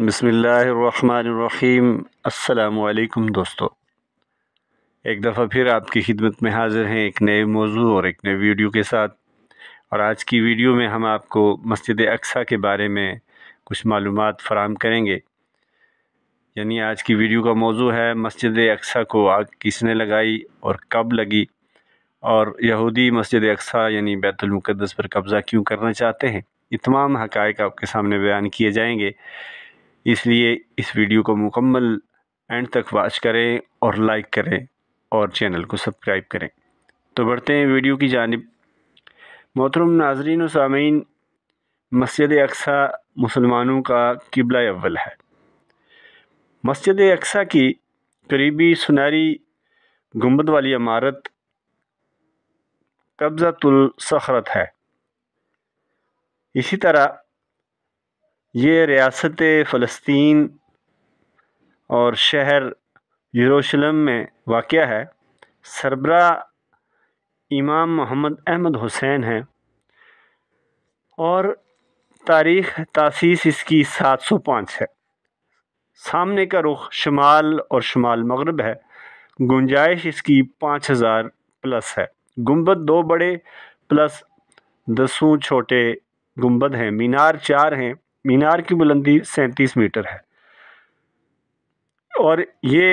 बसमीम् अल्लाम दोस्तों एक दफ़ा फिर आपकी खिदमत में हाज़िर हैं एक नए मौजू और एक नए वीडियो के साथ और आज की वीडियो में हम आपको मस्जिद अक्सा के बारे में कुछ मालूम फ़राम करेंगे यानी आज की वीडियो का मौजू है मस्जिद अक्सा को आग किसने लगाई और कब लगी और यहूदी मस्जिद अक्सा यानी बैतुलमक़दस पर कब्ज़ा क्यों करना चाहते हैं इतमाम तमाम हक़ आपके सामने बयान किए जाएँगे इसलिए इस वीडियो को मुकम्मल एंड तक वाच करें और लाइक करें और चैनल को सब्सक्राइब करें तो बढ़ते हैं वीडियो की जानब मोहतरम नाजरीन सामीन मस्जिद अक्सा मुसलमानों का किबला अव्वल है मस्जिद अक्सा की करीबी सुनारी गुम्बद वाली इमारत कब्जा कब्ज़तुलसखरत है इसी तरह ये रियासत फ़लस्तीन और शहर यरूशलेम में वाक़ है सरबरा इमाम मोहम्मद अहमद हुसैन हैं और तारीख़ तासीस इसकी 705 है सामने का रुख शुमाल और शुमाल मगरब है गुंजाइश इसकी 5000 प्लस है गुंबद दो बड़े प्लस दसों छोटे गुंबद हैं मीनार चार हैं मीनार की बुलंदी सैंतीस मीटर है और ये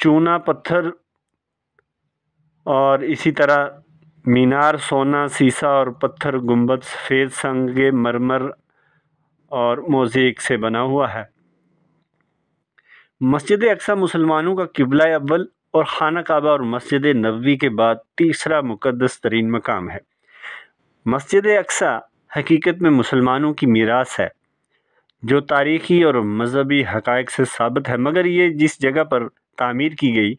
चूना पत्थर और इसी तरह मीनार सोना सीसा और पत्थर गुंबद सफ़ेद संग मरमर और मोज़ेक से बना हुआ है मस्जिद अक्सा मुसलमानों का किबला अव्वल और खाना काबा और मस्जिद नबी के बाद तीसरा मुकदस तरीन मकाम है मस्जिद अक्सा हकीकत में मुसलमानों की मीरास है जो तारीख़ी और मजहबी हकायक से साबित है मगर ये जिस जगह पर तामीर की गई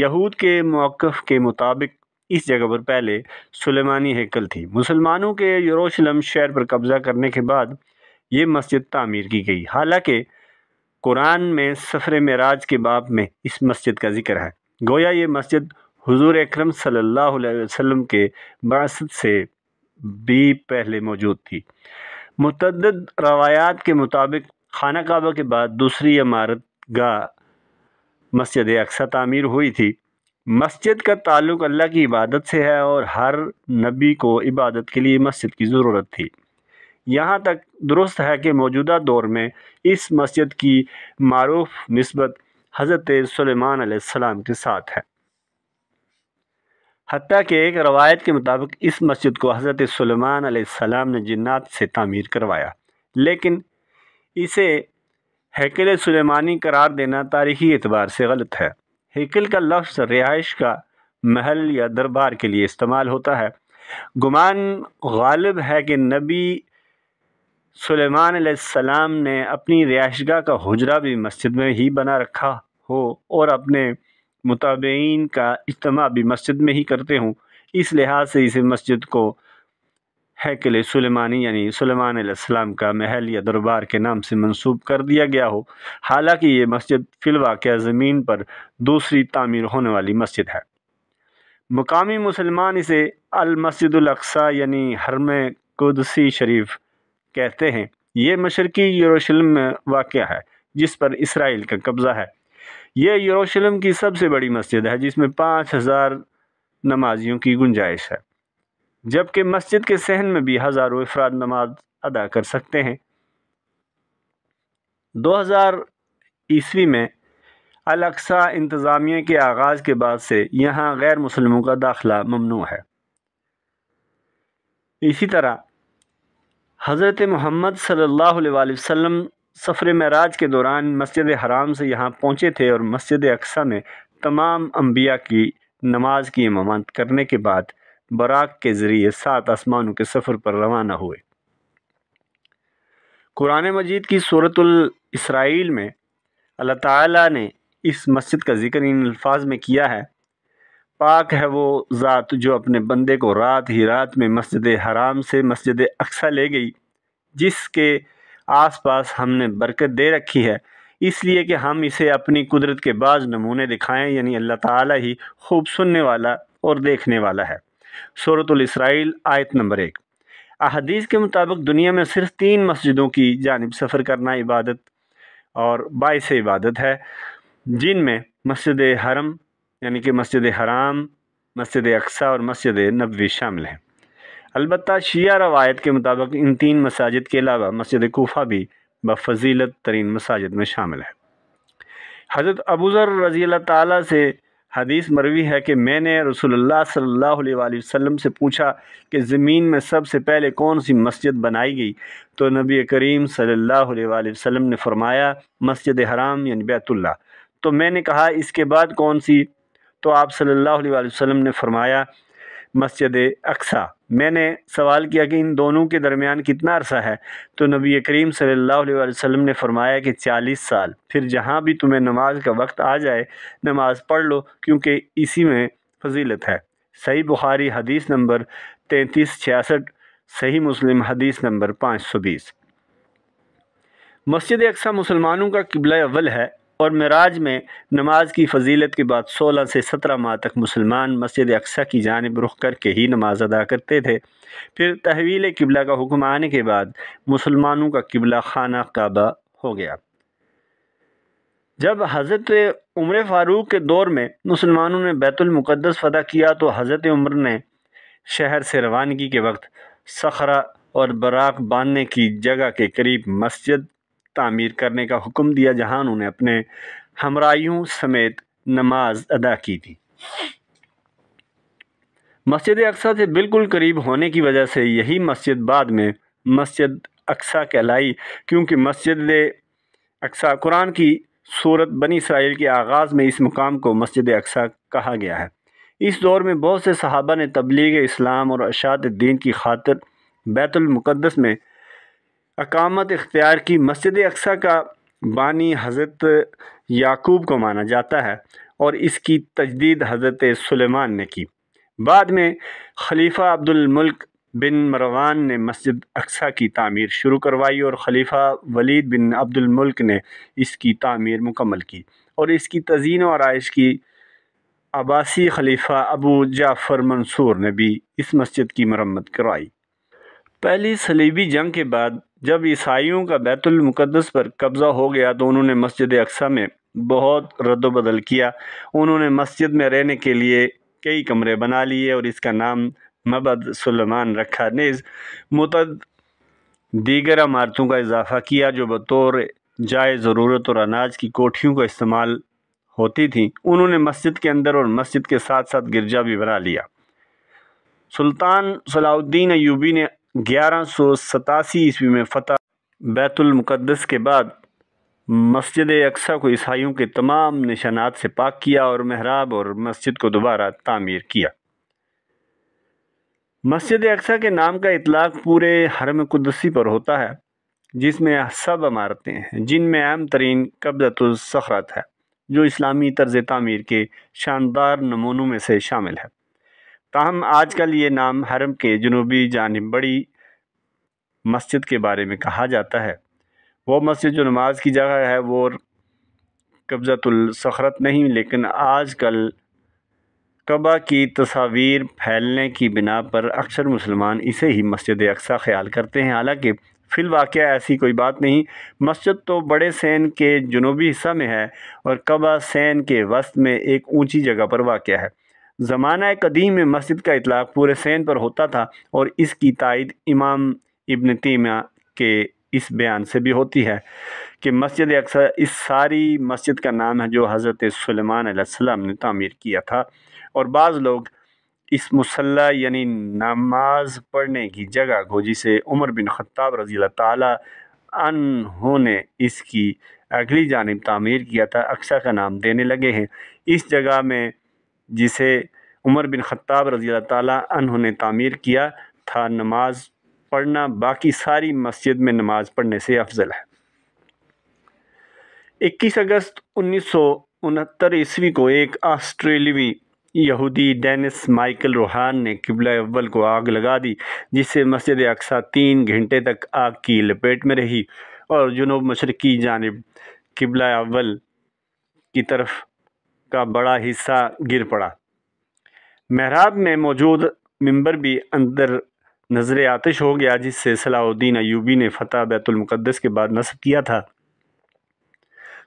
यहूद के मौक़ के मुताबिक इस जगह पर पहले सुलेमानी हैकल थी मुसलमानों के यरूशलेम शहर पर कब्ज़ा करने के बाद ये मस्जिद तामीर की गई हालांकि कुरान में सफ़र मराज के बाब में इस मस्जिद का ज़िक्र है गोया ये मस्जिद हुजूर अकरम सल्लल्लाहु अलैहि वसल्लम के बासत से भी पहले मौजूद थी मतद रवायात के मुताबिक खाना काबा के बाद दूसरी इमारत गाह मस्जिद अक्सर तामीर हुई थी मस्जिद का ताल्लुक़ अल्लाह की इबादत से है और हर नबी को इबादत के लिए मस्जिद की ज़रूरत थी यहाँ तक दुरुस्त है कि मौजूदा दौर में इस मस्जिद की मरूफ नस्बत हज़रत सलेमान के साथ है हती कि एक रवायत के मुताबिक इस मस्जिद को हज़रत सलमान आसमाम ने जन्ात से तामीर करवाया लेकिन इसे हैकल सलेमानी करार देना तारीखी एतबार से गलत है हैकल का लफ्स रिहाइश का महल या दरबार के लिए इस्तेमाल होता है गुमान गालिब है कि नबी सलेमान सलाम ने अपनी रिहाइशगा का हजरा भी मस्जिद में ही बना रखा हो और अपने मुताबीन का इज्तम भी मस्जिद में ही करते हूँ इस लिहाज से इसे मस्जिद को हैकल सलेमानी यानी सलेमान का महल या दरबार के नाम से मंसूब कर दिया गया हो हालांकि ये मस्जिद फ़िलवाक़ ज़मीन पर दूसरी तामीर होने वाली मस्जिद है मकामी मुसलमान इसे अलमसदसा यानी हरम कुदसी शरीफ कहते हैं ये मशरकी यरूशलेम में वाक़ है जिस पर इसराइल का कब्ज़ा है ये यरूशलेम की सबसे बड़ी मस्जिद है जिसमें पाँच हज़ार नमाजियों की गुंजाइश है जबकि मस्जिद के सहन में भी हज़ारों अफराद नमाज अदा कर सकते हैं 2000 ईस्वी में अलक्सा इंतज़ामिया के आगाज़ के बाद से यहाँ गैर मुसलमों का दाखिला ममनू है इसी तरह हज़रत मोहम्मद सल्लल्लाहु अलैहि वसल्लम सफ़र मराज के दौरान मस्जिद हराम से यहाँ पहुँचे थे और मस्जिद अक्सा में तमाम अम्बिया की नमाज की इमामत करने के बाद बराक के ज़रिए सात आसमानों के सफ़र पर रवाना हुए कुरान मजीद की सूरत इसराइल में अल्लाह ने इस मस्जिद का जिक्र इन अल्फाज में किया है पाक है वो ज़ात जो अपने बंदे को रात ही रात में मस्जिद हराम से मस्जिद अक्सा ले गई जिसके आसपास हमने बरकत दे रखी है इसलिए कि हम इसे अपनी कुदरत के बाज़ नमूने दिखाएं यानी अल्लाह ताला ही खूब सुनने वाला और देखने वाला है सूरतुल इसराइल आयत नंबर एक अहदीस के मुताबिक दुनिया में सिर्फ तीन मस्जिदों की जानब सफ़र करना इबादत और बायस इबादत है जिनमें मस्जिद हरम यानी कि मस्जिद हराम मस्जिद अक्सा और मस्जिद नबी शामिल हैं अलबत् शिया रवायत के मुताबिक इन तीन मसाजिद के अलावा मस्जिद कोफ़ा भी बफजीलत तरीन मसाजिद में शामिल है हज़रत अबूज़र रज़ी अल्लाह ताली से हदीस मरवी है कि मैंने रसोल्ला सल्लल्लाहु वसम से पूछा कि ज़मीन में सबसे पहले कौन सी मस्जिद बनाई गई तो नबी करीम सल्ला वसम ने फरमाया मस्जिद हराम यानी बैतुल्ला तो मैंने कहा इसके बाद कौन सी तो आप सल्ला वसम ने फरमाया मस्जिद अक्सा मैंने सवाल किया कि इन दोनों के दरमियान कितना अरसा है तो नबी करीम सल्लल्लाहु अलैहि वसल्लम ने फरमाया कि चालीस साल फिर जहाँ भी तुम्हें नमाज का वक्त आ जाए नमाज पढ़ लो क्योंकि इसी में फजीलत है सही बुखारी हदीस नंबर तैंतीस छियासठ सही मुस्लिम हदीस नंबर पाँच सौ बीस मस्जिद अक्सा मुसलमानों का किबला अव्वल है और मराज में नमाज की फजीलत के बाद 16 से 17 माह तक मुसलमान मस्जिद अक्सा की जानब रुख करके ही नमाज अदा करते थे फिर तहवील किबला का हुक्म आने के बाद मुसलमानों का किबला खाना काबा हो गया जब हज़रत उम्र फ़ारूक के दौर में मुसलमानों ने बैतुलमक़दस फ़दा किया तो हज़रत उम्र ने शहर से रवानगी के वक्त सखरा और बराक बांधने की जगह के करीब मस्जिद तामीर करने का हुक्म दिया जहां उन्होंने अपने हमरायों समेत नमाज अदा की थी मस्जिद अक्सा से बिल्कुल करीब होने की वजह से यही मस्जिद बाद में मस्जिद अक्सा कहलाई क्योंकि मस्जिद अक्सा कुरान की सूरत बनी इसराइल के आगाज़ में इस मुकाम को मस्जिद अक्सा कहा गया है इस दौर में बहुत से सहाबा ने तबलीग इस्लाम और अशात दीन की खातर बैतुलमक़दस में अकामत इख्तियार की मस्जिद अक्सा का बानी हज़रत याकूब को माना जाता है और इसकी तजदीद हज़रत सुलेमान ने की बाद में खलीफा मुल्क बिन मरवान ने मस्जिद अक्सा की तामीर शुरू करवाई और खलीफा वलीद बिन मुल्क ने इसकी तामीर मुकम्मल की और इसकी तजीन और आयश की आबासी खलीफा अबू जाफ़र मंसूर ने भी इस मस्जिद की मरम्मत करवाई पहली सलीबी जंग के बाद जब ईसाइयों का बैतुल पर कब्ज़ा हो गया तो उन्होंने मस्जिद अक्सा में बहुत रद्दबदल किया उन्होंने मस्जिद में रहने के लिए कई कमरे बना लिए और इसका नाम मबद सलमान रखा नेज़ मुत दीगर इमारतों का इजाफ़ा किया जो बतौर जाए ज़रूरत और अनाज की कोठियों का इस्तेमाल होती थी उन्होंने मस्जिद के अंदर और मस्जिद के साथ साथ गिरजा भी बना लिया सुल्तान सलाउद्दीन अयूबी ने ग्यारह सौ सतासी ईस्वी में फ़तह बैतुलमक़दस के बाद मस्जिद अक्सा को ईसाइयों के तमाम निशानात से पाक किया और महराब और मस्जिद को दोबारा तामीर किया मस्जिद अक्सा के नाम का इतलाक़ पूरे हरम कुदसी पर होता है जिसमें सब इमारतें हैं जिनमें अहम तरीन कब्जतुलसखरत है जो इस्लामी तर्ज तमीर के शानदार नमूनों में से शामिल है ताहम आजकल ये नाम हरम के जनूबी जानब बड़ी मस्जिद के बारे में कहा जाता है वो मस्जिद जो नमाज की जगह है वो कब्जतुलस़रत नहीं लेकिन आजकल कबा की तस्वीर फैलने की बिना पर अक्सर मुसलमान इसे ही मस्जिद अक्सा ख्याल करते हैं हालांकि वाक़ ऐसी कोई बात नहीं मस्जिद तो बड़े सैन के जनूबी हिस्सा में है और कबा सैन के वस्त में एक ऊंची जगह पर वाक़ है ज़माना कदीम में मस्जिद का इतलाक़ पूरे सैन पर होता था और इसकी तायद इमाम इबन तीमिया के इस बयान से भी होती है कि मस्जिद अक्सर इस सारी मस्जिद का नाम है जो हज़रत सलेमान ने तमीर किया था और बाज़ लोग इस मुसल्ला यानी नमाज पढ़ने की जगह को जिसे उमर बिन खत्ताब रजील तुने इसकी अगली जानब तमीर किया था अक्सर का नाम देने लगे हैं इस जगह में जिसे उमर बिन ख़त्ताब रज़ी तु ने तामीर किया था नमाज पढ़ना बाकी सारी मस्जिद में नमाज पढ़ने से अफजल है 21 अगस्त उन्नीस सौ उनहत्तर ईस्वी को एक ऑस्ट्रेलवी यहूदी डेनिस माइकल रूहान ने किबला अव्वल को आग लगा दी जिससे मस्जिद अक्सा तीन घंटे तक आग की लपेट में रही और जुनूब मशरकी जानब किबला अव्वल की तरफ का बड़ा हिस्सा गिर पड़ा महराब में मौजूद मंबर भी अंदर नजर आतिश हो गया जिससे सलाउद्दीन अयूबी ने फतह बैतुलमक़दस के बाद नस्ब किया था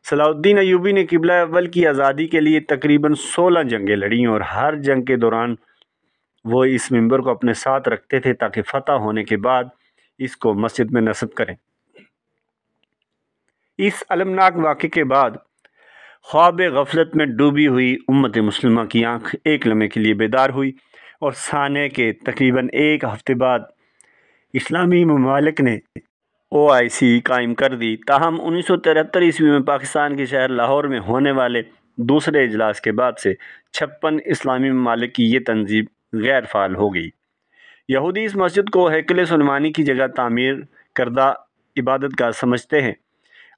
सलाउद्दीन अयूबी ने किबला अव्वल की आज़ादी के लिए तकरीबन सोलह जंगें लड़ी और हर जंग के दौरान वो इस मंबर को अपने साथ रखते थे ताकि फतह होने के बाद इसको मस्जिद में नस्ब करें इस अलमनाक वाक़े के बाद ख्वाब गफलत में डूबी हुई उम्मत मुसलमा की आंख एक लम्हे के लिए बेदार हुई और साने के तकरीबन एक हफ्ते बाद इस्लामी ममालिक ने ओ आई सी कायम कर दी ताहम उन्नीस सौ तिहत्तर ईस्वी में पाकिस्तान के शहर लाहौर में होने वाले दूसरे अजलास के बाद से छप्पन इस्लामी ममालिक की ये तनजीब गैर फाल हो गई यहूदी इस मस्जिद को हैकल सलमानी की जगह तामीर करदा इबादत का समझते हैं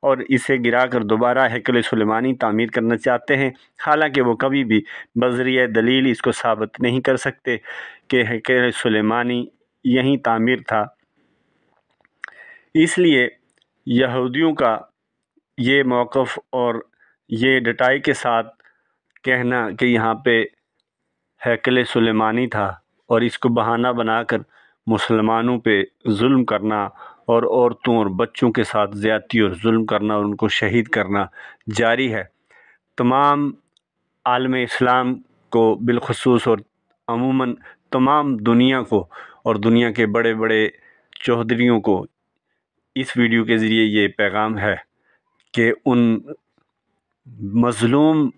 और इसे गिराकर दोबारा हैकल सुलेमानी तामीर करना चाहते हैं हालांकि वो कभी भी बजरिया दलील इसको साबित नहीं कर सकते कि हैकल सुलेमानी यहीं तामीर था इसलिए यहूदियों का ये मौक़ और ये डटाई के साथ कहना कि यहाँ पे हैकल सुलेमानी था और इसको बहाना बनाकर मुसलमानों पे जुल्म करना और औरतों और बच्चों के साथ ज़्यादती और जुल्म करना और उनको शहीद करना जारी है तमाम आलम इस्लाम को बिलखसूस और अमूमन तमाम दुनिया को और दुनिया के बड़े बड़े चौधरीों को इस वीडियो के ज़रिए ये पैगाम है कि उन मज़लूम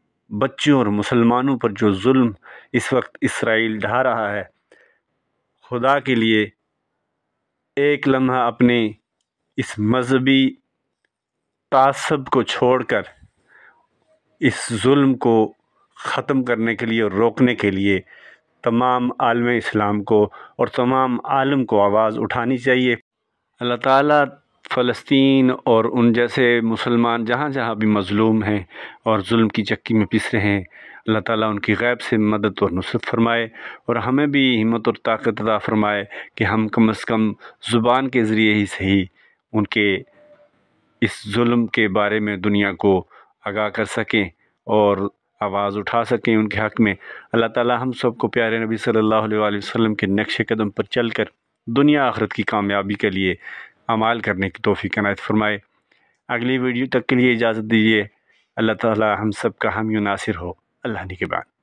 बच्चों और मुसलमानों पर जो जुल्म इस वक्त इसराइल ढा रहा है खुदा के लिए एक लम्हा अपने इस मज़हबी तसब को छोड़कर इस ज़ुल्म को ख़त्म करने के लिए और रोकने के लिए तमाम आलम इस्लाम को और तमाम आलम को आवाज़ उठानी चाहिए अल्लाह ताला फ़लस्तीन और उन जैसे मुसलमान जहाँ जहाँ भी मज़लूम हैं और जुल्म की चक्की में पिस रहे हैं अल्लाह ताला उनकी गैब से मदद और नुसरत फ़रमाए और हमें भी हिम्मत और ताकत अदा फ़रमाए कि हम कम अज़ कम ज़ुबान के ज़रिए ही सही उनके इस जुल्म के बारे में दुनिया को आगाह कर सकें और आवाज़ उठा सकें उनके हक़ में अल्लाह ताला हम सबको प्यारे नबी सल्लल्लाहु अलैहि वसल्लम के नक्श कदम पर चलकर दुनिया आखरत की कामयाबी के लिए अमाल करने की तोफ़ी कनायत फरमाए अगली वीडियो तक के लिए इजाज़त दीजिए अल्लाह ताला हम सब का हामी नासिर हो अल्लाह के बाद